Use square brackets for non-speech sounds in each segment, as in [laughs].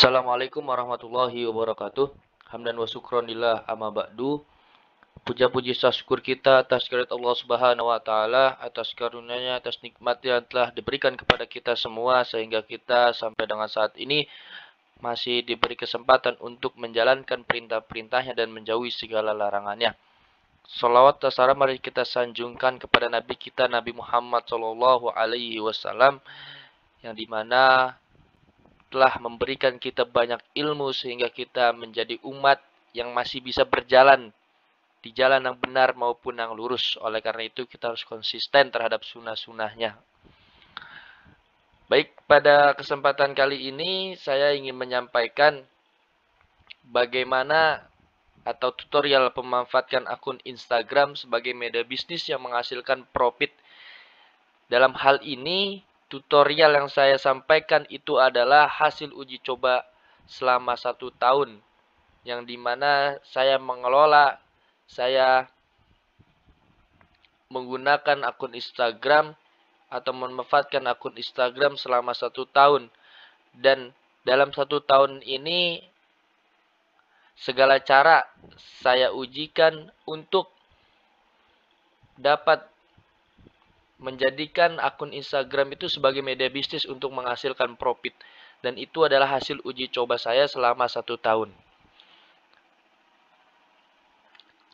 Assalamualaikum warahmatullahi wabarakatuh. Hamdan wa syukronillah amma ba'du. Puja-puji syukur kita atas karunia Allah Subhanahu wa taala, atas karunia-Nya, atas nikmat yang telah diberikan kepada kita semua sehingga kita sampai dengan saat ini masih diberi kesempatan untuk menjalankan perintah-perintahnya dan menjauhi segala larangannya. Salawat dan salam mari kita sanjungkan kepada Nabi kita Nabi Muhammad Shallallahu Alaihi Wasallam yang dimana telah memberikan kita banyak ilmu sehingga kita menjadi umat yang masih bisa berjalan di jalan yang benar maupun yang lurus. Oleh karena itu kita harus konsisten terhadap sunnah-sunnahnya. Baik, pada kesempatan kali ini saya ingin menyampaikan bagaimana atau tutorial pemanfaatkan akun Instagram sebagai media bisnis yang menghasilkan profit. Dalam hal ini, Tutorial yang saya sampaikan itu adalah hasil uji coba selama satu tahun. Yang dimana saya mengelola, saya menggunakan akun Instagram atau memanfaatkan akun Instagram selama satu tahun. Dan dalam satu tahun ini segala cara saya ujikan untuk dapat menjadikan akun Instagram itu sebagai media bisnis untuk menghasilkan profit. Dan itu adalah hasil uji coba saya selama satu tahun.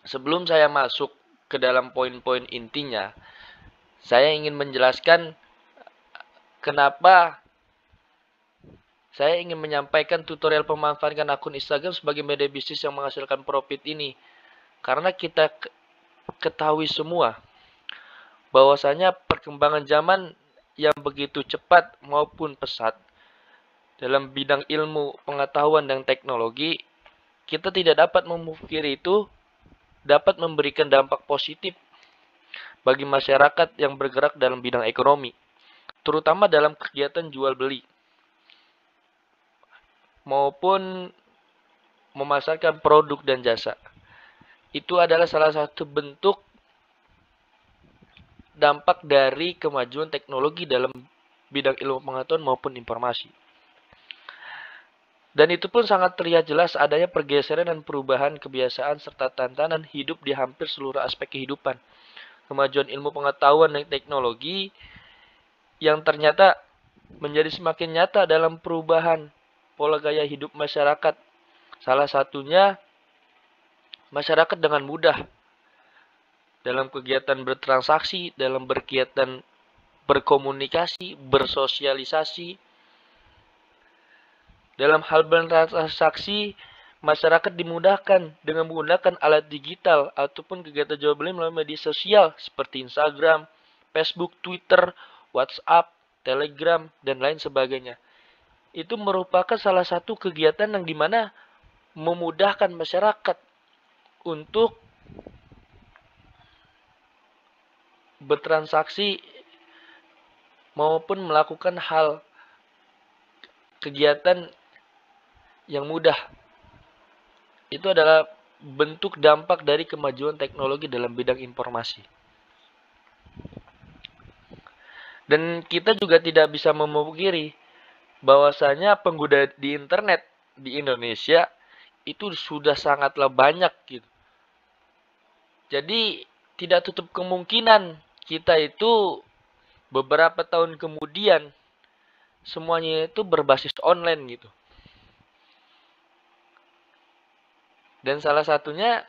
Sebelum saya masuk ke dalam poin-poin intinya, saya ingin menjelaskan kenapa saya ingin menyampaikan tutorial pemanfaatkan akun Instagram sebagai media bisnis yang menghasilkan profit ini. Karena kita ketahui semua bahwasanya perkembangan zaman yang begitu cepat maupun pesat dalam bidang ilmu, pengetahuan, dan teknologi, kita tidak dapat memungkiri itu dapat memberikan dampak positif bagi masyarakat yang bergerak dalam bidang ekonomi, terutama dalam kegiatan jual beli maupun memasarkan produk dan jasa. Itu adalah salah satu bentuk dampak dari kemajuan teknologi dalam bidang ilmu pengetahuan maupun informasi. Dan itu pun sangat terlihat jelas adanya pergeseran dan perubahan kebiasaan serta tantangan hidup di hampir seluruh aspek kehidupan. Kemajuan ilmu pengetahuan dan teknologi yang ternyata menjadi semakin nyata dalam perubahan pola gaya hidup masyarakat. Salah satunya masyarakat dengan mudah dalam kegiatan bertransaksi, dalam berkegiatan berkomunikasi, bersosialisasi. Dalam hal bertransaksi, masyarakat dimudahkan dengan menggunakan alat digital ataupun kegiatan jual beli melalui media sosial seperti Instagram, Facebook, Twitter, WhatsApp, Telegram, dan lain sebagainya. Itu merupakan salah satu kegiatan yang dimana memudahkan masyarakat untuk bertransaksi maupun melakukan hal kegiatan yang mudah. Itu adalah bentuk dampak dari kemajuan teknologi dalam bidang informasi. Dan kita juga tidak bisa memungkiri bahwasanya pengguna di internet di Indonesia itu sudah sangatlah banyak gitu. Jadi tidak tutup kemungkinan kita itu beberapa tahun kemudian semuanya itu berbasis online gitu. Dan salah satunya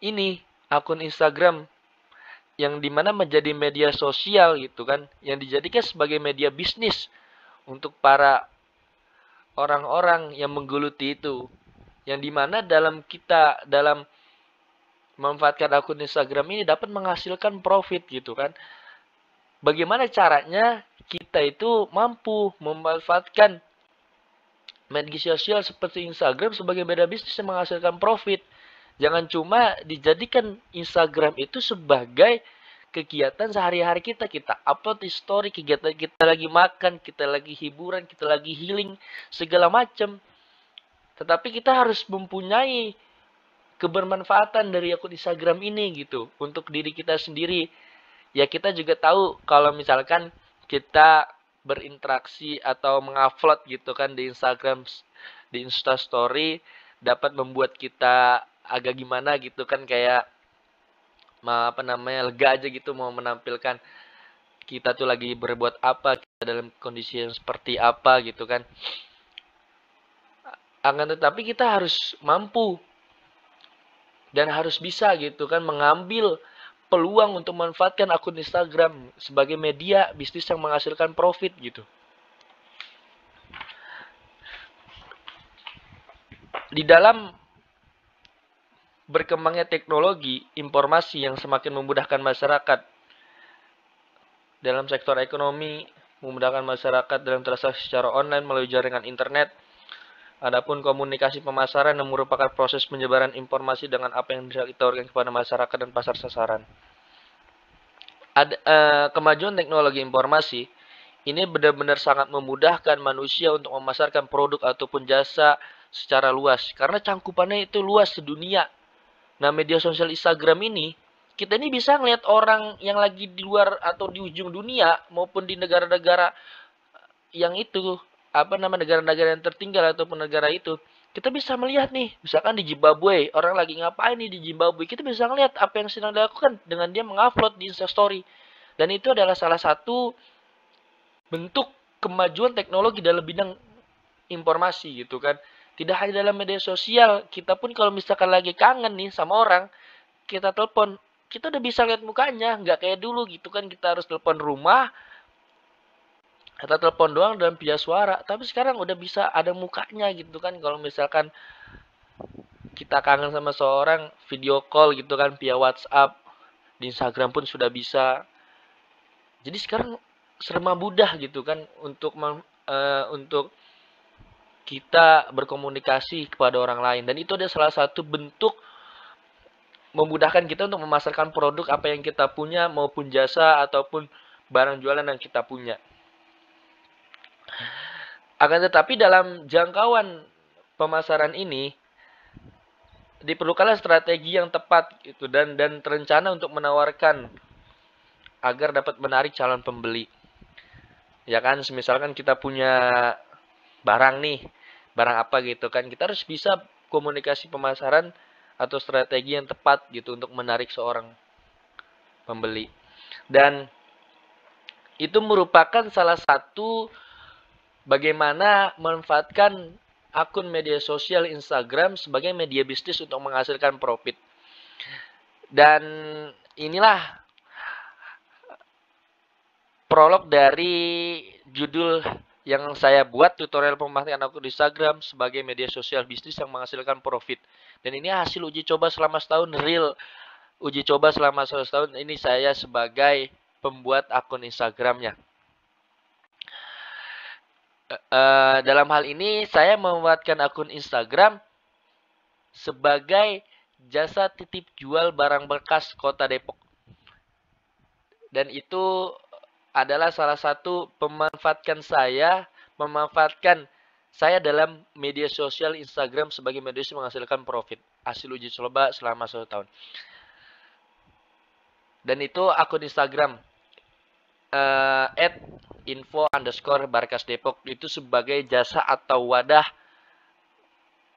ini akun Instagram yang dimana menjadi media sosial gitu kan, yang dijadikan sebagai media bisnis untuk para orang-orang yang menggeluti itu. Yang dimana dalam kita, dalam memanfaatkan akun Instagram ini dapat menghasilkan profit gitu kan. Bagaimana caranya kita itu mampu memanfaatkan media sosial seperti Instagram sebagai beda bisnis yang menghasilkan profit. Jangan cuma dijadikan Instagram itu sebagai kegiatan sehari-hari kita kita upload story kegiatan kita lagi makan kita lagi hiburan kita lagi healing segala macam tetapi kita harus mempunyai kebermanfaatan dari akun Instagram ini gitu untuk diri kita sendiri. Ya kita juga tahu kalau misalkan kita berinteraksi atau mengupload gitu kan di Instagram di Insta Story dapat membuat kita agak gimana gitu kan kayak apa namanya lega aja gitu mau menampilkan kita tuh lagi berbuat apa kita dalam kondisi yang seperti apa gitu kan akan tetapi kita harus mampu dan harus bisa gitu kan mengambil peluang untuk memanfaatkan akun Instagram sebagai media bisnis yang menghasilkan profit gitu. Di dalam berkembangnya teknologi informasi yang semakin memudahkan masyarakat dalam sektor ekonomi, memudahkan masyarakat dalam transaksi secara online melalui jaringan internet, Adapun komunikasi pemasaran yang merupakan proses penyebaran informasi dengan apa yang ditawarkan kepada masyarakat dan pasar sasaran. Ad, e, kemajuan teknologi informasi ini benar-benar sangat memudahkan manusia untuk memasarkan produk ataupun jasa secara luas karena cangkupannya itu luas sedunia. Nah, media sosial Instagram ini kita ini bisa melihat orang yang lagi di luar atau di ujung dunia maupun di negara-negara yang itu apa nama negara-negara yang tertinggal ataupun negara itu kita bisa melihat nih misalkan di Zimbabwe orang lagi ngapain nih di Zimbabwe kita bisa ngelihat apa yang sedang dilakukan dengan dia mengupload di Instastory dan itu adalah salah satu bentuk kemajuan teknologi dalam bidang informasi gitu kan tidak hanya dalam media sosial kita pun kalau misalkan lagi kangen nih sama orang kita telepon kita udah bisa lihat mukanya nggak kayak dulu gitu kan kita harus telepon rumah kata telepon doang dan via suara tapi sekarang udah bisa ada mukanya gitu kan kalau misalkan kita kangen sama seorang video call gitu kan via WhatsApp di Instagram pun sudah bisa jadi sekarang serma mudah gitu kan untuk uh, untuk kita berkomunikasi kepada orang lain dan itu adalah salah satu bentuk memudahkan kita untuk memasarkan produk apa yang kita punya maupun jasa ataupun barang jualan yang kita punya. Akan tetapi dalam jangkauan pemasaran ini diperlukanlah strategi yang tepat gitu dan dan terencana untuk menawarkan agar dapat menarik calon pembeli. Ya kan, misalkan kita punya barang nih, barang apa gitu kan, kita harus bisa komunikasi pemasaran atau strategi yang tepat gitu untuk menarik seorang pembeli. Dan itu merupakan salah satu bagaimana memanfaatkan akun media sosial Instagram sebagai media bisnis untuk menghasilkan profit. Dan inilah prolog dari judul yang saya buat tutorial pemanfaatan akun Instagram sebagai media sosial bisnis yang menghasilkan profit. Dan ini hasil uji coba selama setahun real. Uji coba selama setahun ini saya sebagai pembuat akun Instagramnya uh, dalam hal ini saya membuatkan akun Instagram sebagai jasa titip jual barang bekas Kota Depok. Dan itu adalah salah satu pemanfaatkan saya memanfaatkan saya dalam media sosial Instagram sebagai media sosial menghasilkan profit hasil uji coba selama satu tahun. Dan itu akun Instagram uh, info underscore Barkas Depok itu sebagai jasa atau wadah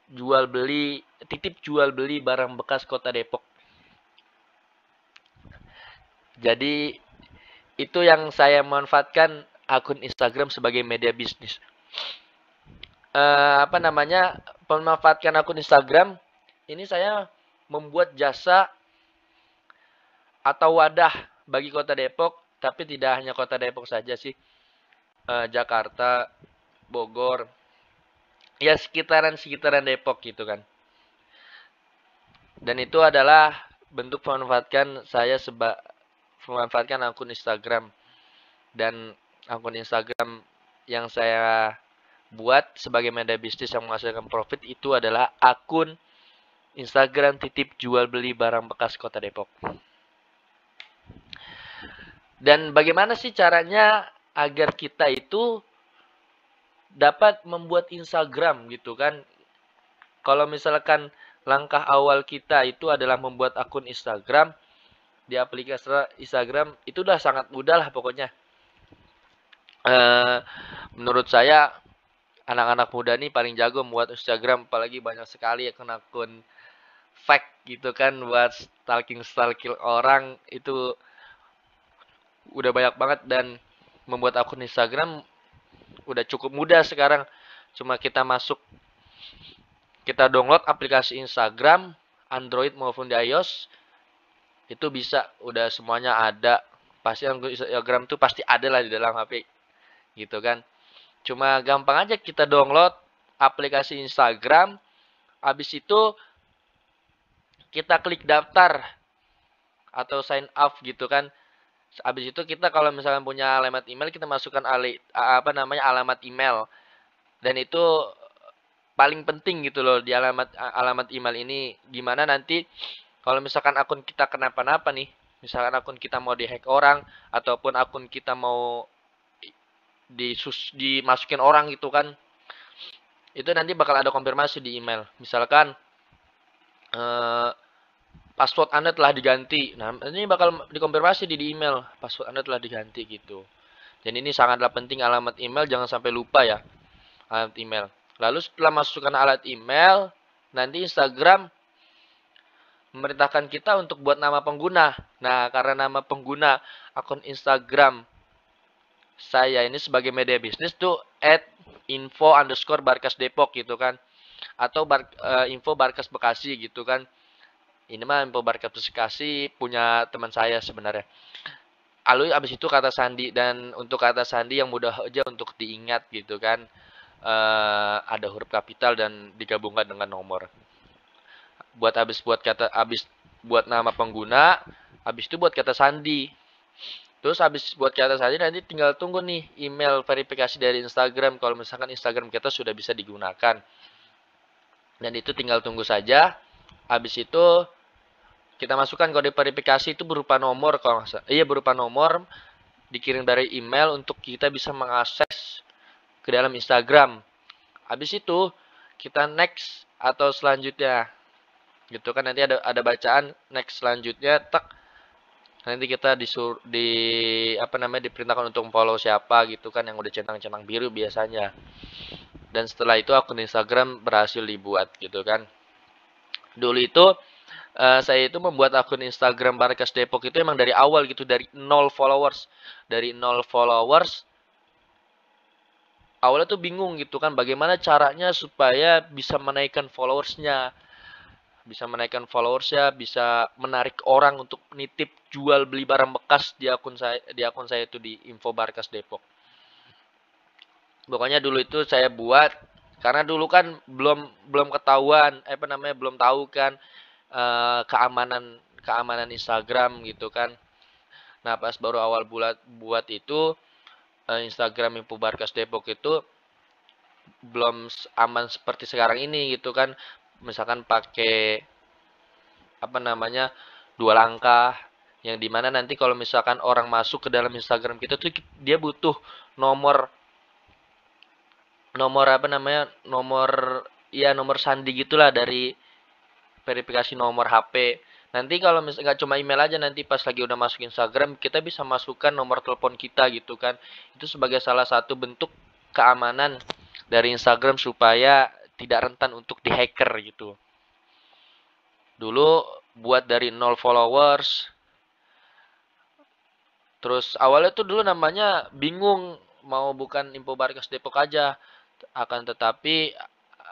jual beli titip jual beli barang bekas kota Depok. Jadi itu yang saya manfaatkan akun Instagram sebagai media bisnis. E, apa namanya memanfaatkan akun Instagram ini saya membuat jasa atau wadah bagi kota Depok tapi tidak hanya kota Depok saja sih uh, Jakarta, Bogor, ya sekitaran-sekitaran Depok gitu kan. Dan itu adalah bentuk memanfaatkan saya seba memanfaatkan akun Instagram dan akun Instagram yang saya buat sebagai media bisnis yang menghasilkan profit itu adalah akun Instagram titip jual beli barang bekas kota Depok. Dan bagaimana sih caranya agar kita itu dapat membuat Instagram gitu kan. Kalau misalkan langkah awal kita itu adalah membuat akun Instagram di aplikasi Instagram itu udah sangat mudah lah pokoknya. E, menurut saya anak-anak muda nih paling jago membuat Instagram apalagi banyak sekali akun-akun fake gitu kan buat stalking stalking orang itu udah banyak banget dan membuat akun Instagram udah cukup mudah sekarang. Cuma kita masuk kita download aplikasi Instagram Android maupun di iOS itu bisa udah semuanya ada. Pasti Instagram tuh pasti ada lah di dalam HP. Gitu kan. Cuma gampang aja kita download aplikasi Instagram. Habis itu kita klik daftar atau sign up gitu kan Habis itu kita kalau misalkan punya alamat email kita masukkan ali, apa namanya alamat email. Dan itu paling penting gitu loh di alamat alamat email ini gimana nanti kalau misalkan akun kita kenapa-napa nih, misalkan akun kita mau dihack orang ataupun akun kita mau disus dimasukin orang gitu kan. Itu nanti bakal ada konfirmasi di email. Misalkan eh, password Anda telah diganti. Nah, ini bakal dikonfirmasi di, di email, password Anda telah diganti gitu. Dan ini sangatlah penting alamat email jangan sampai lupa ya. Alamat email. Lalu setelah masukkan alat email, nanti Instagram memerintahkan kita untuk buat nama pengguna. Nah, karena nama pengguna akun Instagram saya ini sebagai media bisnis tuh at info underscore barkas depok gitu kan atau bar, uh, info barkas bekasi gitu kan ini mah info market kasih punya teman saya sebenarnya lalu abis itu kata sandi dan untuk kata sandi yang mudah aja untuk diingat gitu kan uh, ada huruf kapital dan digabungkan dengan nomor buat abis buat kata abis buat nama pengguna abis itu buat kata sandi terus abis buat kata sandi nanti tinggal tunggu nih email verifikasi dari Instagram kalau misalkan Instagram kita sudah bisa digunakan dan itu tinggal tunggu saja habis itu kita masukkan kode verifikasi itu berupa nomor kalau nggak Iya berupa nomor dikirim dari email untuk kita bisa mengakses ke dalam Instagram. Habis itu kita next atau selanjutnya. Gitu kan nanti ada ada bacaan next selanjutnya tek nanti kita disur di apa namanya diperintahkan untuk follow siapa gitu kan yang udah centang-centang biru biasanya. Dan setelah itu akun Instagram berhasil dibuat gitu kan. Dulu itu uh, saya itu membuat akun Instagram Barkas Depok itu emang dari awal gitu dari nol followers, dari nol followers. Awalnya tuh bingung gitu kan bagaimana caranya supaya bisa menaikkan followersnya bisa menaikkan followersnya bisa menarik orang untuk nitip jual beli barang bekas di akun saya di akun saya itu di Info Barkas Depok. Pokoknya dulu itu saya buat karena dulu kan belum belum ketahuan, eh, apa namanya belum tahu kan uh, keamanan keamanan Instagram gitu kan. Nah pas baru awal bulat buat itu uh, Instagram Info Barkas Depok itu belum aman seperti sekarang ini gitu kan. Misalkan pakai apa namanya dua langkah yang dimana nanti kalau misalkan orang masuk ke dalam Instagram kita tuh dia butuh nomor nomor apa namanya nomor ya nomor sandi gitulah dari verifikasi nomor HP nanti kalau misalnya nggak cuma email aja nanti pas lagi udah masuk Instagram kita bisa masukkan nomor telepon kita gitu kan itu sebagai salah satu bentuk keamanan dari Instagram supaya tidak rentan untuk dihacker gitu dulu buat dari nol followers terus awalnya tuh dulu namanya bingung mau bukan info Barkas Depok aja akan tetapi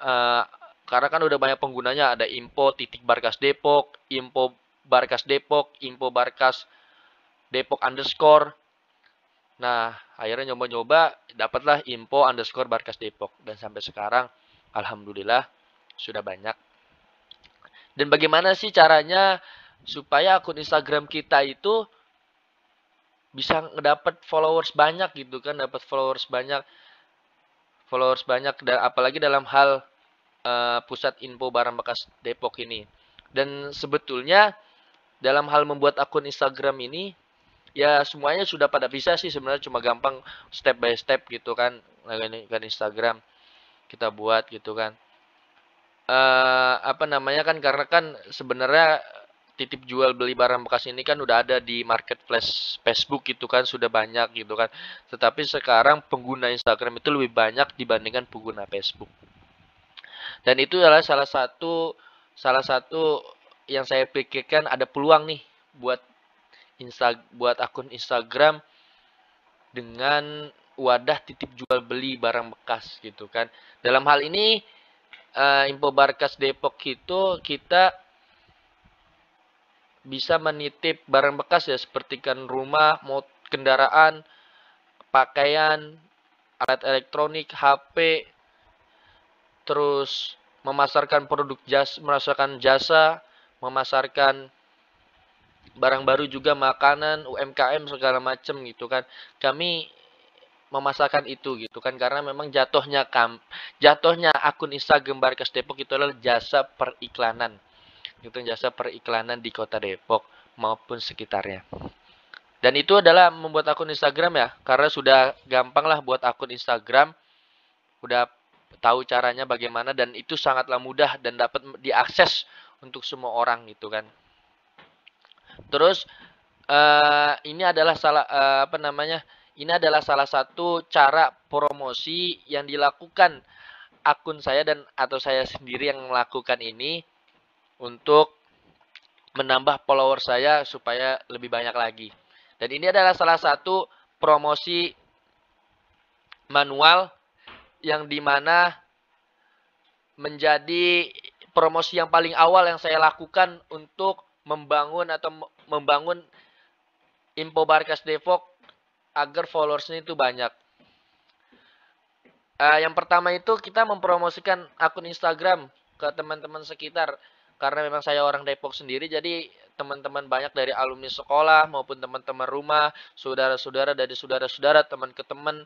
uh, karena kan udah banyak penggunanya ada info titik barkas Depok, info barkas Depok, info barkas Depok underscore. Nah, akhirnya nyoba-nyoba dapatlah info underscore barkas Depok dan sampai sekarang alhamdulillah sudah banyak. Dan bagaimana sih caranya supaya akun Instagram kita itu bisa dapat followers banyak gitu kan, dapat followers banyak followers banyak dan apalagi dalam hal uh, pusat info barang bekas Depok ini. Dan sebetulnya dalam hal membuat akun Instagram ini ya semuanya sudah pada bisa sih sebenarnya cuma gampang step by step gitu kan kan Instagram kita buat gitu kan uh, apa namanya kan karena kan sebenarnya titip jual beli barang bekas ini kan udah ada di marketplace Facebook gitu kan sudah banyak gitu kan tetapi sekarang pengguna Instagram itu lebih banyak dibandingkan pengguna Facebook dan itu adalah salah satu salah satu yang saya pikirkan ada peluang nih buat insta buat akun Instagram dengan wadah titip jual beli barang bekas gitu kan dalam hal ini uh, info Barkas Depok itu kita bisa menitip barang bekas ya seperti kan rumah, kendaraan, pakaian, alat elektronik, HP, terus memasarkan produk jas, merasakan jasa, memasarkan barang baru juga makanan, UMKM segala macam gitu kan. Kami memasarkan itu gitu kan karena memang jatuhnya kam jatuhnya akun Instagram Barkas Depok itu adalah jasa periklanan gitu jasa periklanan di kota Depok maupun sekitarnya. Dan itu adalah membuat akun Instagram ya, karena sudah gampang lah buat akun Instagram, udah tahu caranya bagaimana dan itu sangatlah mudah dan dapat diakses untuk semua orang gitu kan. Terus uh, ini adalah salah uh, apa namanya? Ini adalah salah satu cara promosi yang dilakukan akun saya dan atau saya sendiri yang melakukan ini untuk menambah follower saya supaya lebih banyak lagi. Dan ini adalah salah satu promosi manual yang dimana menjadi promosi yang paling awal yang saya lakukan untuk membangun atau membangun info Barkas devok agar followersnya itu banyak. Uh, yang pertama itu kita mempromosikan akun Instagram ke teman-teman sekitar karena memang saya orang Depok sendiri jadi teman-teman banyak dari alumni sekolah maupun teman-teman rumah, saudara-saudara dari saudara-saudara, teman ke teman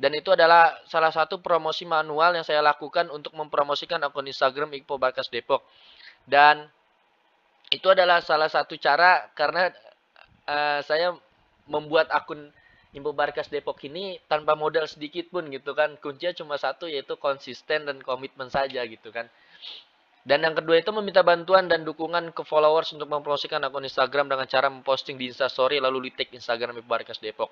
dan itu adalah salah satu promosi manual yang saya lakukan untuk mempromosikan akun Instagram Iqpo Barkas Depok. Dan itu adalah salah satu cara karena uh, saya membuat akun Info Barkas Depok ini tanpa modal sedikit pun gitu kan. Kuncinya cuma satu yaitu konsisten dan komitmen saja gitu kan. Dan yang kedua itu meminta bantuan dan dukungan ke followers untuk mempromosikan akun Instagram dengan cara memposting di Instastory lalu di tag Instagram Barkas Depok.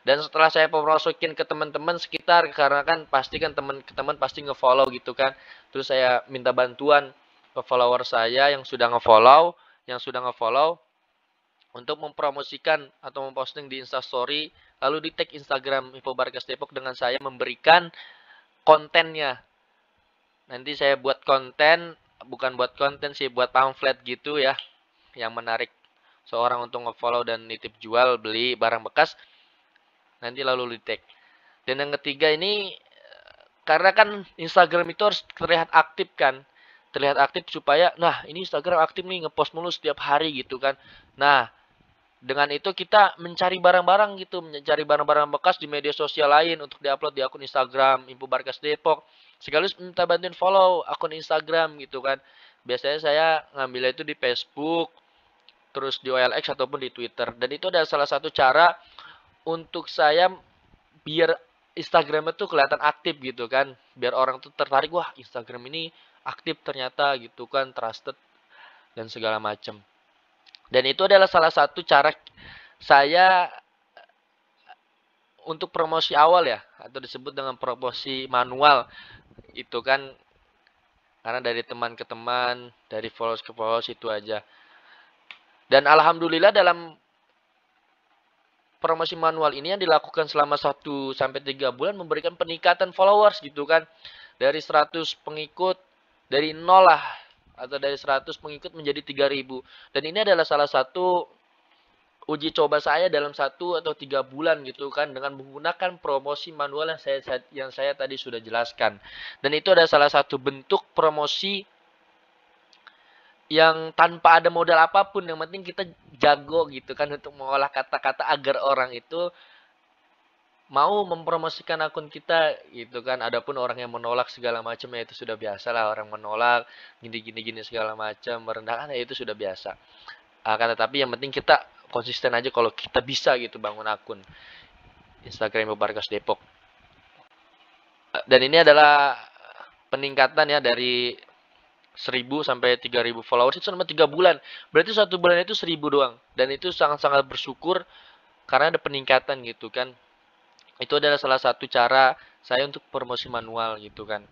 Dan setelah saya promosikan ke teman-teman sekitar karena kan pasti kan teman-teman pasti ngefollow gitu kan. Terus saya minta bantuan ke follower saya yang sudah ngefollow, yang sudah ngefollow untuk mempromosikan atau memposting di Instastory lalu di tag Instagram Info Barkas Depok dengan saya memberikan kontennya. Nanti saya buat konten bukan buat konten sih, buat pamflet gitu ya, yang menarik seorang untuk ngefollow dan nitip jual beli barang bekas nanti lalu di tag dan yang ketiga ini karena kan Instagram itu harus terlihat aktif kan terlihat aktif supaya nah ini Instagram aktif nih ngepost mulu setiap hari gitu kan nah dengan itu kita mencari barang-barang gitu, mencari barang-barang bekas di media sosial lain untuk diupload di akun Instagram Info Barkas Depok. Sekaligus minta bantuin follow akun Instagram gitu kan. Biasanya saya ngambilnya itu di Facebook, terus di OLX ataupun di Twitter. Dan itu adalah salah satu cara untuk saya biar Instagram itu kelihatan aktif gitu kan. Biar orang tuh tertarik, wah Instagram ini aktif ternyata gitu kan, trusted dan segala macam. Dan itu adalah salah satu cara saya eh, untuk promosi awal ya atau disebut dengan promosi manual itu kan karena dari teman ke teman, dari followers ke followers itu aja. Dan alhamdulillah dalam promosi manual ini yang dilakukan selama 1 sampai 3 bulan memberikan peningkatan followers gitu kan. Dari 100 pengikut dari nol lah atau dari 100 pengikut menjadi 3000. Dan ini adalah salah satu uji coba saya dalam satu atau tiga bulan gitu kan dengan menggunakan promosi manual yang saya yang saya tadi sudah jelaskan dan itu adalah salah satu bentuk promosi yang tanpa ada modal apapun yang penting kita jago gitu kan untuk mengolah kata-kata agar orang itu mau mempromosikan akun kita gitu kan adapun orang yang menolak segala macam ya itu sudah biasa lah orang menolak gini gini gini segala macam merendahkan ah, ya itu sudah biasa akan ah, tetapi yang penting kita konsisten aja kalau kita bisa gitu bangun akun Instagram Barkas Depok ah, dan ini adalah peningkatan ya dari 1000 sampai 3000 followers itu selama 3 bulan. Berarti satu bulan itu 1000 doang. Dan itu sangat-sangat bersyukur karena ada peningkatan gitu kan itu adalah salah satu cara saya untuk promosi manual gitu kan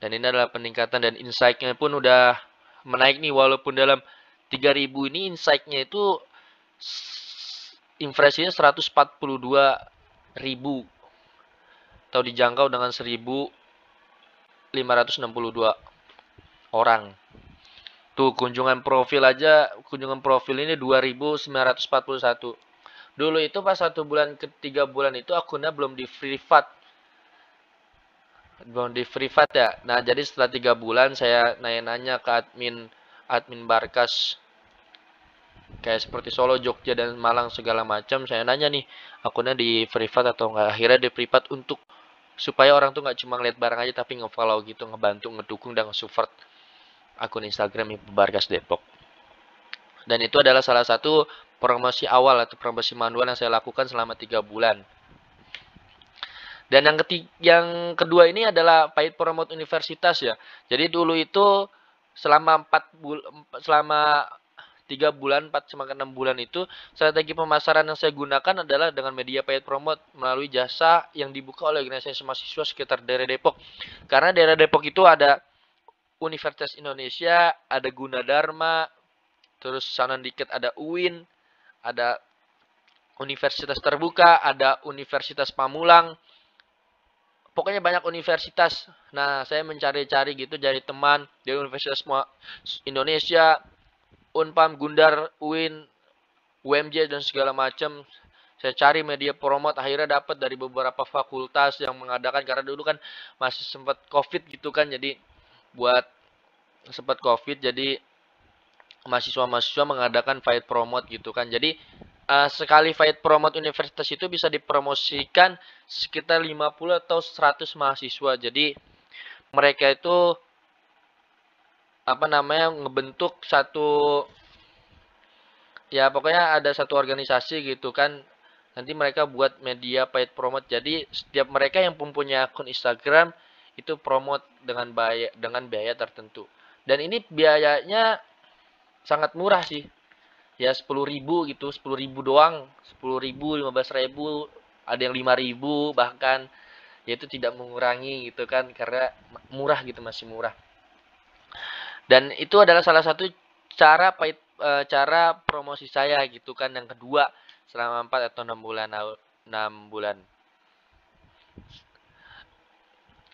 dan ini adalah peningkatan dan insight-nya pun udah menaik nih walaupun dalam 3000 ini insight-nya itu impresinya 142 ribu atau dijangkau dengan 1562 orang tuh kunjungan profil aja kunjungan profil ini 2941 Dulu itu pas satu bulan ke tiga bulan itu akunnya belum di privat. Belum di privat ya. Nah, jadi setelah tiga bulan saya nanya-nanya ke admin admin Barkas kayak seperti Solo, Jogja dan Malang segala macam. Saya nanya nih, akunnya di privat atau enggak? Akhirnya di privat untuk supaya orang tuh nggak cuma ngeliat barang aja tapi ngefollow gitu, ngebantu, ngedukung dan nge-support akun Instagram Barkas Depok. Dan itu adalah salah satu promosi awal atau promosi manual yang saya lakukan selama tiga bulan. Dan yang ketiga, yang kedua ini adalah pahit promote universitas ya. Jadi dulu itu selama empat bul selama tiga bulan, 4 sampai enam bulan itu strategi pemasaran yang saya gunakan adalah dengan media paid promote melalui jasa yang dibuka oleh organisasi mahasiswa sekitar daerah Depok. Karena daerah Depok itu ada Universitas Indonesia, ada Gunadarma, terus sana dikit ada UIN, ada universitas terbuka, ada universitas Pamulang. Pokoknya banyak universitas. Nah, saya mencari-cari gitu dari teman dari Universitas semua Indonesia, Unpam, Gundar, UIN, UMJ dan segala macam. Saya cari media promot, akhirnya dapat dari beberapa fakultas yang mengadakan karena dulu kan masih sempat Covid gitu kan jadi buat sempat Covid jadi mahasiswa-mahasiswa mengadakan fight promote gitu kan. Jadi uh, sekali fight promote universitas itu bisa dipromosikan sekitar 50 atau 100 mahasiswa. Jadi mereka itu apa namanya ngebentuk satu ya pokoknya ada satu organisasi gitu kan nanti mereka buat media paid promote jadi setiap mereka yang punya akun Instagram itu promote dengan biaya dengan biaya tertentu dan ini biayanya sangat murah sih ya 10.000 gitu 10.000 doang 10.000 15.000 ada yang 5.000 bahkan ya itu tidak mengurangi gitu kan karena murah gitu masih murah dan itu adalah salah satu cara eh, cara promosi saya gitu kan yang kedua selama 4 atau 6 bulan 6 bulan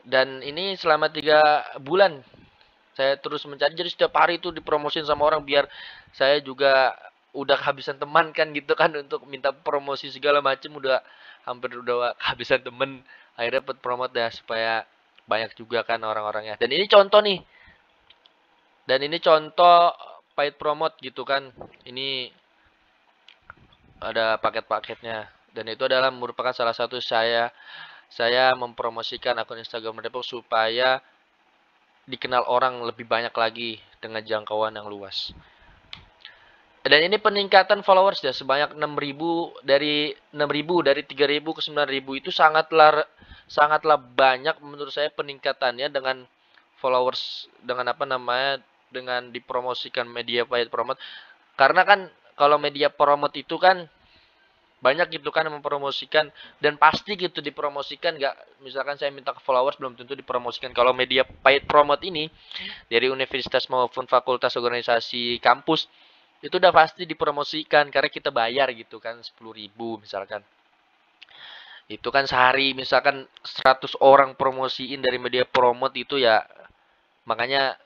dan ini selama 3 bulan saya terus mencari jadi setiap hari itu dipromosin sama orang biar saya juga udah kehabisan teman kan gitu kan [laughs] untuk minta promosi segala macam udah hampir udah kehabisan temen akhirnya dapat promot ya supaya banyak juga kan orang-orangnya dan ini contoh nih dan ini contoh paid promote gitu kan ini ada paket-paketnya dan itu adalah merupakan salah satu saya saya mempromosikan akun Instagram Depok supaya dikenal orang lebih banyak lagi dengan jangkauan yang luas. Dan ini peningkatan followers ya sebanyak 6.000 dari 6.000 dari 3.000 ke 9.000 itu sangatlah sangatlah banyak menurut saya peningkatannya dengan followers dengan apa namanya dengan dipromosikan media paid promote karena kan kalau media promote itu kan banyak gitu kan mempromosikan dan pasti gitu dipromosikan nggak misalkan saya minta ke followers belum tentu dipromosikan kalau media paid promote ini dari universitas maupun fakultas organisasi kampus itu udah pasti dipromosikan karena kita bayar gitu kan sepuluh ribu misalkan itu kan sehari misalkan 100 orang promosiin dari media promote itu ya makanya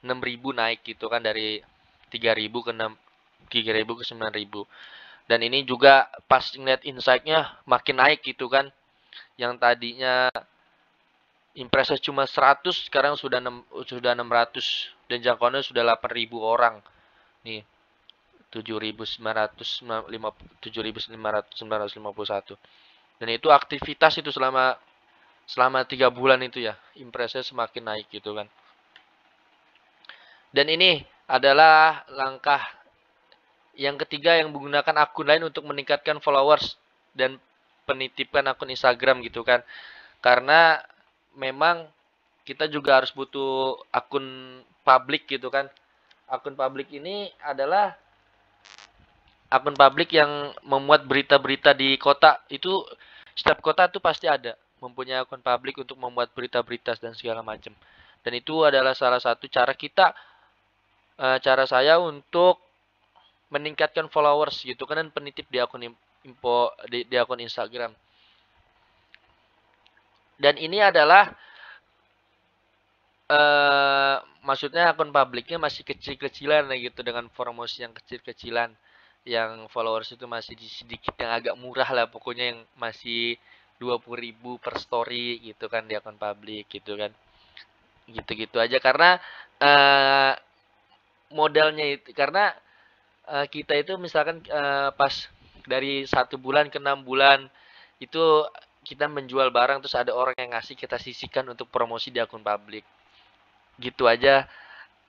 6000 naik gitu kan dari 3000 ke 6 3000 ke 9000 dan ini juga pas net insight-nya makin naik gitu kan. Yang tadinya impresnya cuma 100 sekarang sudah 6, sudah 600 dan jangkauannya sudah 8000 orang. Nih 7.951 dan itu aktivitas itu selama selama tiga bulan itu ya impresnya semakin naik gitu kan dan ini adalah langkah yang ketiga yang menggunakan akun lain untuk meningkatkan followers dan penitipan akun Instagram gitu kan. Karena memang kita juga harus butuh akun publik gitu kan. Akun publik ini adalah akun publik yang memuat berita-berita di kota itu setiap kota itu pasti ada mempunyai akun publik untuk membuat berita-berita dan segala macam. Dan itu adalah salah satu cara kita eh, cara saya untuk meningkatkan followers gitu kan dan penitip di akun info di, di akun Instagram. Dan ini adalah eh maksudnya akun publiknya masih kecil-kecilan ya gitu dengan promosi yang kecil-kecilan yang followers itu masih di sedikit yang agak murah lah pokoknya yang masih 20.000 per story gitu kan di akun publik gitu kan. Gitu-gitu aja karena eh modalnya itu karena Eh, kita itu misalkan uh, pas dari satu bulan ke enam bulan itu kita menjual barang terus ada orang yang ngasih kita sisihkan untuk promosi di akun publik gitu aja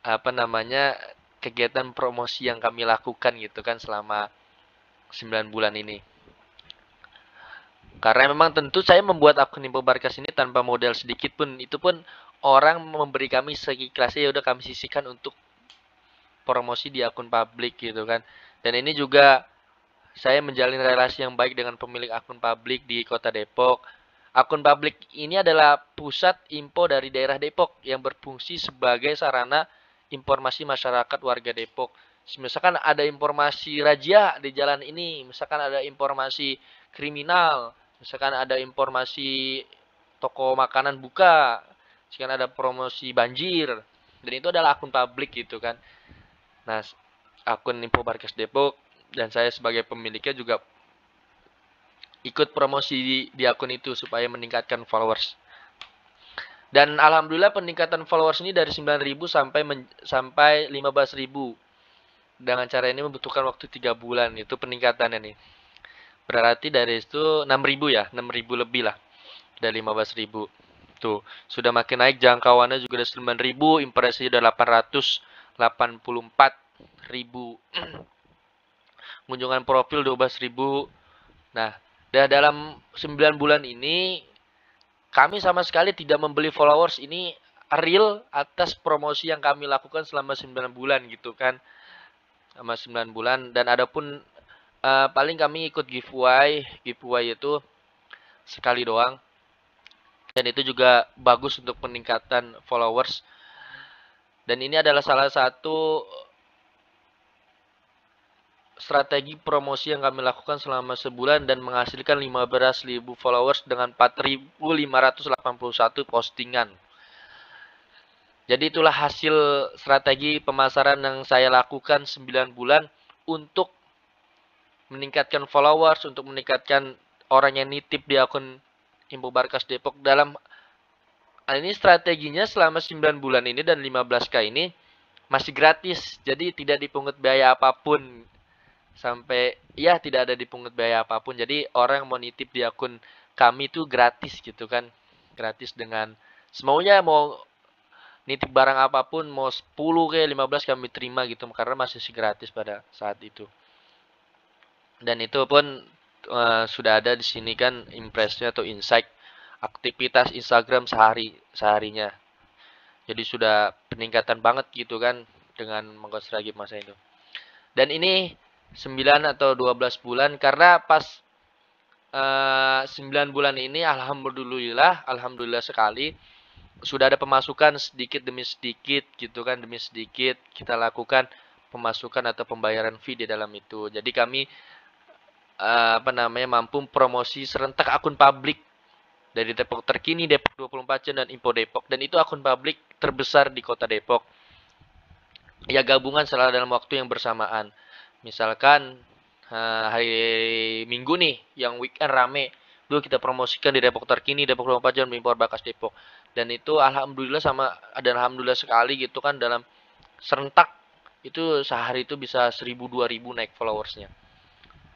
apa namanya kegiatan promosi yang kami lakukan gitu kan selama 9 bulan ini karena memang tentu saya membuat akun info barkas ini tanpa modal sedikit pun itu pun orang memberi kami kelasnya ya udah kami sisihkan untuk promosi di akun publik gitu kan. Dan ini juga saya menjalin relasi yang baik dengan pemilik akun publik di Kota Depok. Akun publik ini adalah pusat info dari daerah Depok yang berfungsi sebagai sarana informasi masyarakat warga Depok. Misalkan ada informasi raja di jalan ini, misalkan ada informasi kriminal, misalkan ada informasi toko makanan buka, misalkan ada promosi banjir, dan itu adalah akun publik gitu kan Nah, akun Info Barkes Depok dan saya sebagai pemiliknya juga ikut promosi di, di akun itu supaya meningkatkan followers. Dan alhamdulillah peningkatan followers ini dari 9.000 sampai men, sampai 15.000. Dengan cara ini membutuhkan waktu 3 bulan itu peningkatannya nih. Berarti dari itu 6.000 ya, 6.000 lebih lah. Dari 15.000. Tuh, sudah makin naik jangkauannya juga dari 9.000, impresi udah 800 84.000 [clears throat] kunjungan profil 12.000. nah dan dalam 9 bulan ini kami sama sekali tidak membeli followers ini real atas promosi yang kami lakukan selama 9 bulan gitu kan sama 9 bulan dan adapun uh, paling kami ikut giveaway giveaway itu sekali doang dan itu juga bagus untuk peningkatan followers dan ini adalah salah satu eh, strategi promosi yang kami lakukan selama sebulan dan menghasilkan 15.000 followers dengan 4.581 postingan. Jadi itulah hasil strategi pemasaran yang saya lakukan 9 bulan untuk meningkatkan followers, untuk meningkatkan orang yang nitip di akun Info Barkas Depok dalam Nah, ini strateginya selama 9 bulan ini dan 15K ini masih gratis. Jadi tidak dipungut biaya apapun. Sampai ya tidak ada dipungut biaya apapun. Jadi orang yang mau nitip di akun kami itu gratis gitu kan. Gratis dengan semuanya mau nitip barang apapun mau 10 ke 15 kami terima gitu karena masih gratis pada saat itu. Dan itu pun uh, sudah ada di sini kan impresnya atau insight aktivitas Instagram sehari seharinya. Jadi sudah peningkatan banget gitu kan dengan mengkonservasi masa itu. Dan ini 9 atau 12 bulan karena pas uh, eh, 9 bulan ini alhamdulillah alhamdulillah sekali sudah ada pemasukan sedikit demi sedikit gitu kan demi sedikit kita lakukan pemasukan atau pembayaran fee di dalam itu. Jadi kami uh, apa namanya mampu promosi serentak akun publik dari Depok Terkini, Depok 24 Jam, dan Info Depok. Dan itu akun publik terbesar di kota Depok. Ya gabungan selalu dalam waktu yang bersamaan. Misalkan eh, hari Minggu nih, yang weekend rame. Dulu kita promosikan di Depok Terkini, Depok 24 Jam, Impor Bakas Depok. Dan itu alhamdulillah sama, ada alhamdulillah sekali gitu kan dalam serentak itu sehari itu bisa 1000-2000 naik followersnya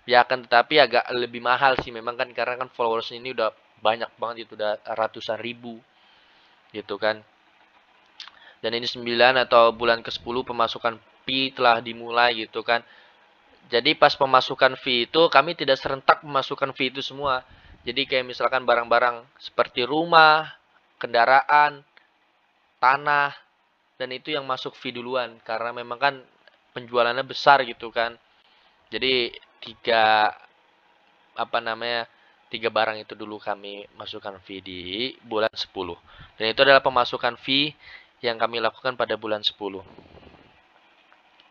ya akan tetapi agak lebih mahal sih memang kan karena kan followers ini udah banyak banget itu udah ratusan ribu gitu kan dan ini 9 atau bulan ke-10 pemasukan fee telah dimulai gitu kan jadi pas pemasukan fee itu kami tidak serentak memasukkan fee itu semua jadi kayak misalkan barang-barang seperti rumah kendaraan tanah dan itu yang masuk fee duluan karena memang kan penjualannya besar gitu kan jadi tiga apa namanya tiga barang itu dulu kami masukkan fee di bulan 10. Dan itu adalah pemasukan fee yang kami lakukan pada bulan 10.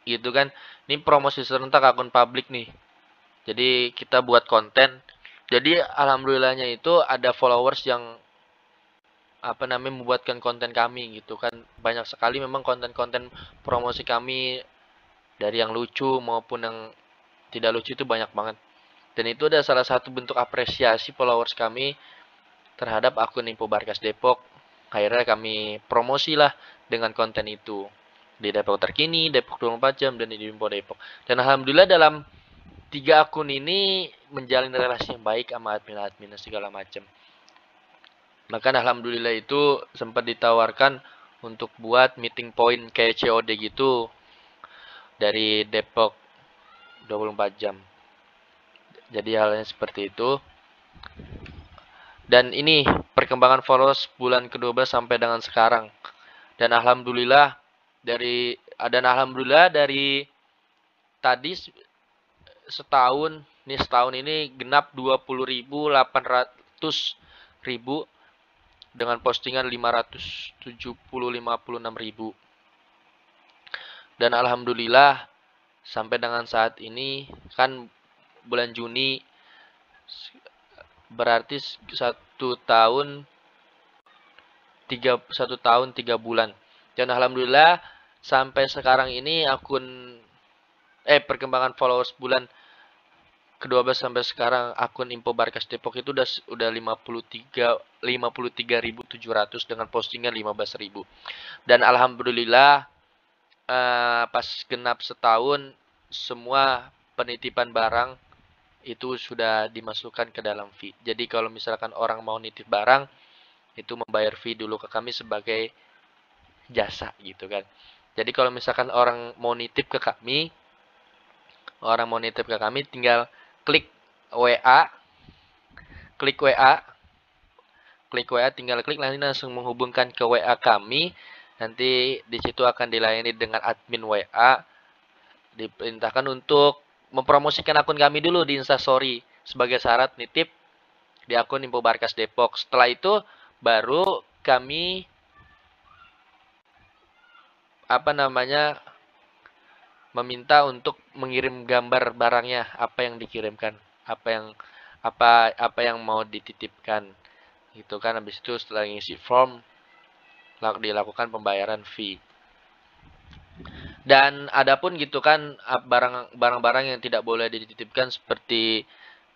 Gitu kan. Ini promosi serentak akun publik nih. Jadi kita buat konten. Jadi alhamdulillahnya itu ada followers yang apa namanya membuatkan konten kami gitu kan. Banyak sekali memang konten-konten promosi kami dari yang lucu maupun yang tidak lucu itu banyak banget. Dan itu adalah salah satu bentuk apresiasi followers kami terhadap akun Info Barkas Depok. Akhirnya kami promosilah dengan konten itu di Depok terkini, Depok 24 jam dan di Info Depok. Dan alhamdulillah dalam tiga akun ini menjalin relasi yang baik sama admin-admin segala macam. Maka alhamdulillah itu sempat ditawarkan untuk buat meeting point kayak COD gitu dari Depok 24 jam. Jadi halnya seperti itu. Dan ini perkembangan followers bulan ke-12 sampai dengan sekarang. Dan alhamdulillah dari ada alhamdulillah dari tadi setahun nih setahun ini genap 20.800 ribu dengan postingan 570.56.000 ribu dan alhamdulillah sampai dengan saat ini kan bulan Juni berarti satu tahun tiga satu tahun tiga bulan dan alhamdulillah sampai sekarang ini akun eh perkembangan followers bulan kedua belas sampai sekarang akun info Barkas Depok itu udah udah 53 53.700 dengan postingan 15.000. Dan alhamdulillah uh, pas genap setahun semua penitipan barang itu sudah dimasukkan ke dalam fee. Jadi kalau misalkan orang mau nitip barang, itu membayar fee dulu ke kami sebagai jasa gitu kan. Jadi kalau misalkan orang mau nitip ke kami, orang mau nitip ke kami tinggal klik WA, klik WA, klik WA tinggal klik nanti langsung menghubungkan ke WA kami. Nanti di situ akan dilayani dengan admin WA diperintahkan untuk mempromosikan akun kami dulu di Instastory sebagai syarat nitip di akun Info Barkas Depok. Setelah itu baru kami apa namanya meminta untuk mengirim gambar barangnya apa yang dikirimkan apa yang apa apa yang mau dititipkan gitu kan habis itu setelah ngisi form dilakukan pembayaran fee dan adapun gitu kan barang barang yang tidak boleh dititipkan seperti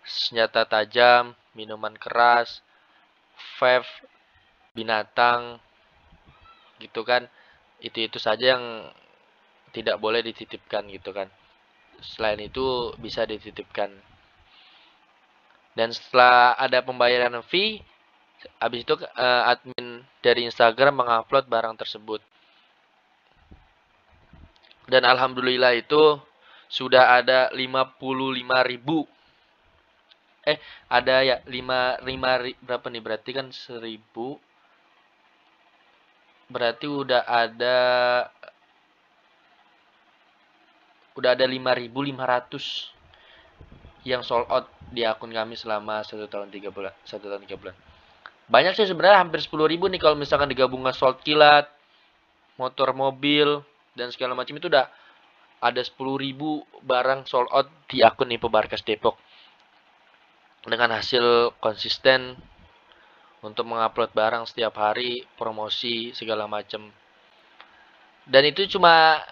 senjata tajam, minuman keras, vape, binatang gitu kan. Itu-itu saja yang tidak boleh dititipkan gitu kan. Selain itu bisa dititipkan. Dan setelah ada pembayaran fee, habis itu eh, admin dari Instagram mengupload barang tersebut dan alhamdulillah itu sudah ada 55 ribu eh ada ya 5 5 berapa nih berarti kan 1000 berarti udah ada udah ada 5500 yang sold out di akun kami selama satu tahun tiga bulan satu tahun tiga bulan banyak sih sebenarnya hampir 10.000 nih kalau misalkan digabungkan sold kilat motor mobil dan segala macam itu udah ada 10.000 barang sold out di akun Info Barkas Depok dengan hasil konsisten untuk mengupload barang setiap hari promosi segala macam dan itu cuma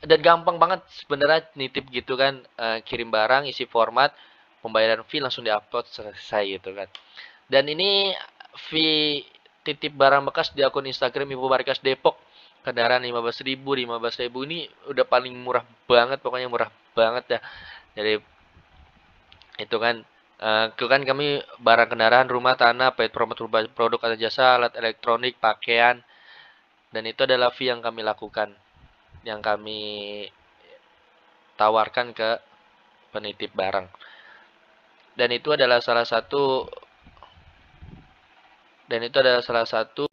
dan gampang banget sebenarnya nitip gitu kan e, kirim barang isi format pembayaran fee langsung diupload selesai gitu kan dan ini fee titip barang bekas di akun Instagram Ibu Barkas Depok kendaraan 15.000 15.000 ini udah paling murah banget pokoknya murah banget ya jadi itu kan Uh, itu kan kami barang kendaraan, rumah, tanah, paid promote produk atau jasa, alat elektronik, pakaian, dan itu adalah fee yang kami lakukan, yang kami tawarkan ke penitip barang. Dan itu adalah salah satu dan itu adalah salah satu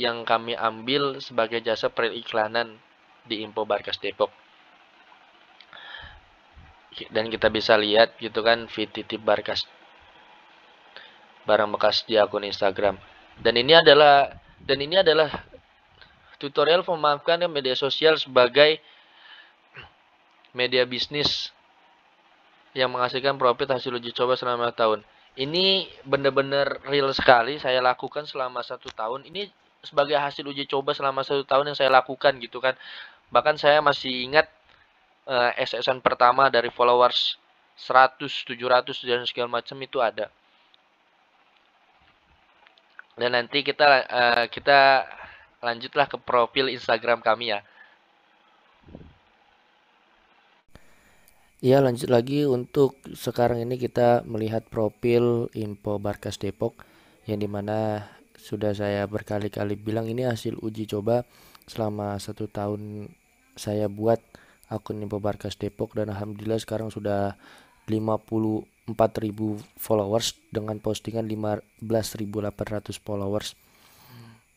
yang kami ambil sebagai jasa periklanan di Info Barkas Depok. Dan kita bisa lihat gitu kan VTT Barkas barang bekas di akun Instagram. Dan ini adalah dan ini adalah tutorial memanfaatkan media sosial sebagai media bisnis yang menghasilkan profit hasil uji coba selama tahun. Ini benar-benar real sekali saya lakukan selama satu tahun. Ini sebagai hasil uji coba selama satu tahun yang saya lakukan gitu kan. Bahkan saya masih ingat uh, eh, SSN pertama dari followers 100, 700 dan segala macam itu ada. Dan nanti kita uh, kita lanjutlah ke profil Instagram kami ya. Ya lanjut lagi untuk sekarang ini kita melihat profil Info Barkas Depok yang dimana sudah saya berkali-kali bilang ini hasil uji coba selama satu tahun saya buat akun info Barkas Depok dan alhamdulillah sekarang sudah 54.000 followers dengan postingan 15.800 followers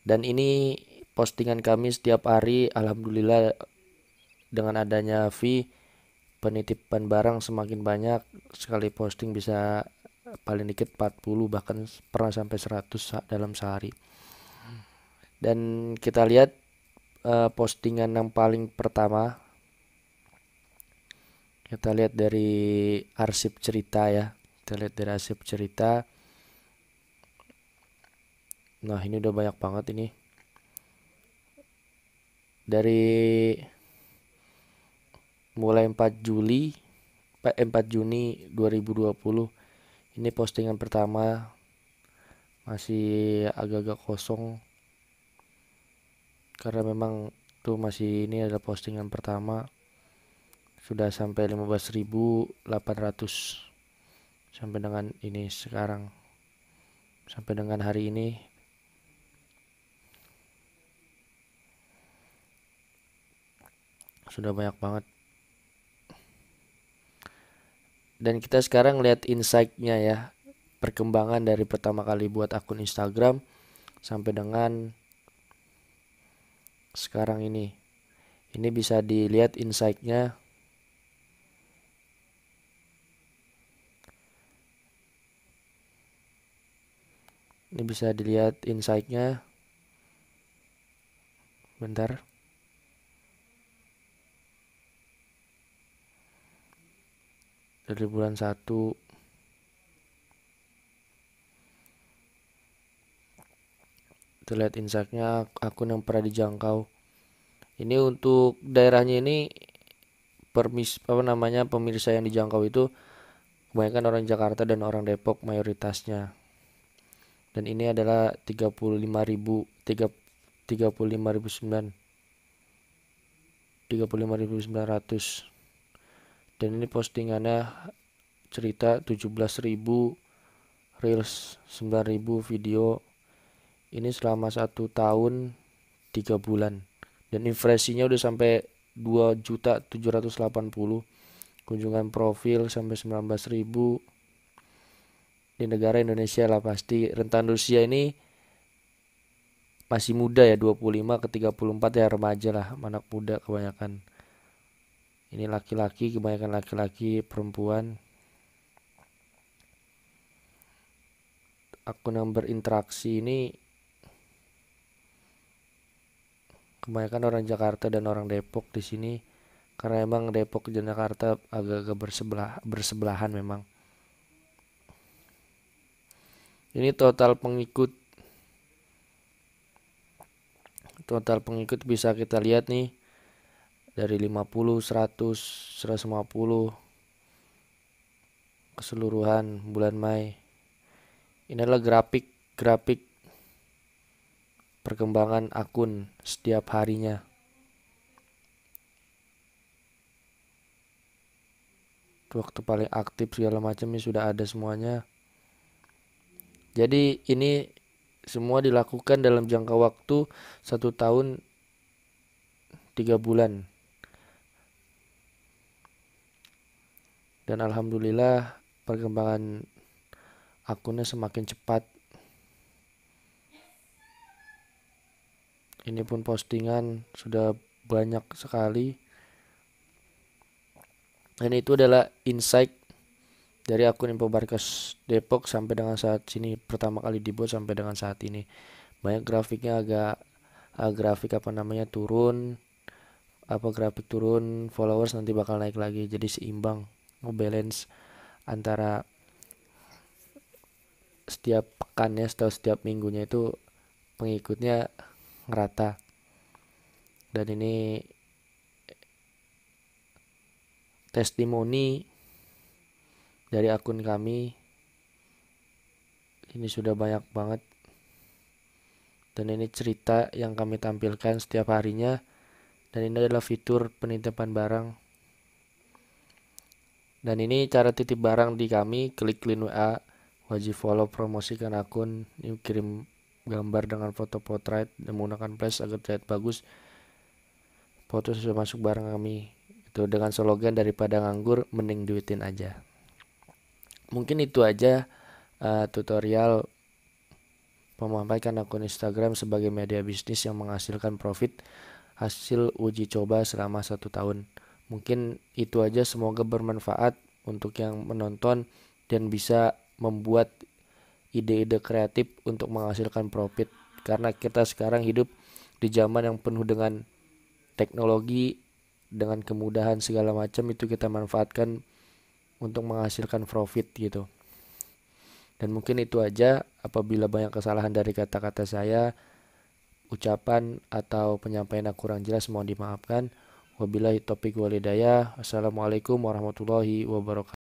dan ini postingan kami setiap hari alhamdulillah dengan adanya fee penitipan barang semakin banyak sekali posting bisa paling dikit 40 bahkan pernah sampai 100 dalam sehari dan kita lihat uh, postingan yang paling pertama kita lihat dari arsip cerita ya kita lihat dari arsip cerita nah ini udah banyak banget ini dari mulai 4 Juli 4 eh, Juni 2020 ini postingan pertama masih agak-agak kosong karena memang tuh masih ini adalah postingan pertama sudah sampai 15.800 sampai dengan ini sekarang sampai dengan hari ini sudah banyak banget dan kita sekarang lihat insight-nya ya perkembangan dari pertama kali buat akun Instagram sampai dengan sekarang ini ini bisa dilihat insight-nya ini bisa dilihat insight-nya bentar dari bulan 1 terlihat insightnya akun yang pernah dijangkau ini untuk daerahnya ini permis apa namanya pemirsa yang dijangkau itu kebanyakan orang Jakarta dan orang Depok mayoritasnya dan ini adalah 35.000 35.900 35.900 dan ini postingannya cerita 17.000 reels 9.000 video ini selama satu tahun tiga bulan dan impresinya udah sampai 2 juta 780 kunjungan profil sampai 19.000 di negara Indonesia lah pasti rentan usia ini masih muda ya 25 ke 34 ya remaja lah anak muda kebanyakan ini laki-laki kebanyakan laki-laki perempuan Aku yang berinteraksi ini kebanyakan orang Jakarta dan orang Depok di sini karena emang Depok dan Jakarta agak-agak bersebelah bersebelahan memang ini total pengikut total pengikut bisa kita lihat nih dari 50, 100, 150 keseluruhan bulan Mei. Ini adalah grafik-grafik perkembangan akun setiap harinya. Waktu paling aktif segala macam ini sudah ada semuanya. Jadi ini semua dilakukan dalam jangka waktu satu tahun tiga bulan dan alhamdulillah perkembangan akunnya semakin cepat ini pun postingan sudah banyak sekali dan itu adalah insight dari akun info barkas Depok sampai dengan saat ini pertama kali dibuat sampai dengan saat ini banyak grafiknya agak uh, grafik apa namanya turun apa grafik turun followers nanti bakal naik lagi jadi seimbang ngebalance antara setiap pekannya atau setiap minggunya itu pengikutnya ngerata dan ini testimoni dari akun kami ini sudah banyak banget dan ini cerita yang kami tampilkan setiap harinya dan ini adalah fitur penitipan barang dan ini cara titip barang di kami, klik link WA, wajib follow promosikan akun, ini kirim gambar dengan foto portrait dan menggunakan flash agar terlihat bagus. Foto sudah masuk barang kami. Itu dengan slogan daripada nganggur mending duitin aja. Mungkin itu aja uh, tutorial memampaikan akun Instagram sebagai media bisnis yang menghasilkan profit hasil uji coba selama satu tahun. Mungkin itu aja semoga bermanfaat untuk yang menonton dan bisa membuat ide-ide kreatif untuk menghasilkan profit karena kita sekarang hidup di zaman yang penuh dengan teknologi dengan kemudahan segala macam itu kita manfaatkan untuk menghasilkan profit gitu dan mungkin itu aja apabila banyak kesalahan dari kata-kata saya ucapan atau penyampaian yang kurang jelas mohon dimaafkan Wabillahi taufiq walidayah. Assalamualaikum warahmatullahi wabarakatuh.